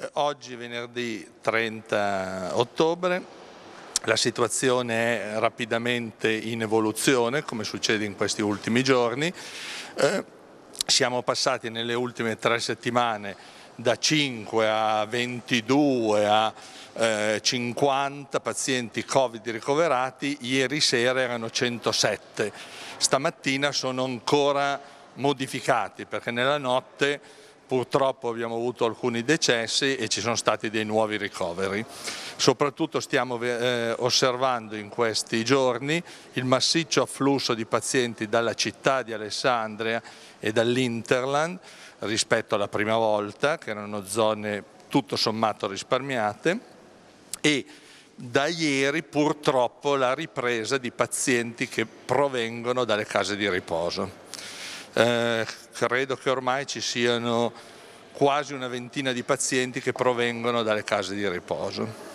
Eh, oggi venerdì 30 ottobre la situazione è rapidamente in evoluzione come succede in questi ultimi giorni. Eh, siamo passati nelle ultime tre settimane da 5 a 22 a eh, 50 pazienti Covid ricoverati, ieri sera erano 107, stamattina sono ancora modificati perché nella notte purtroppo abbiamo avuto alcuni decessi e ci sono stati dei nuovi ricoveri. Soprattutto stiamo eh, osservando in questi giorni il massiccio afflusso di pazienti dalla città di Alessandria e dall'Interland rispetto alla prima volta, che erano zone tutto sommato risparmiate, e da ieri purtroppo la ripresa di pazienti che provengono dalle case di riposo. Eh, credo che ormai ci siano quasi una ventina di pazienti che provengono dalle case di riposo.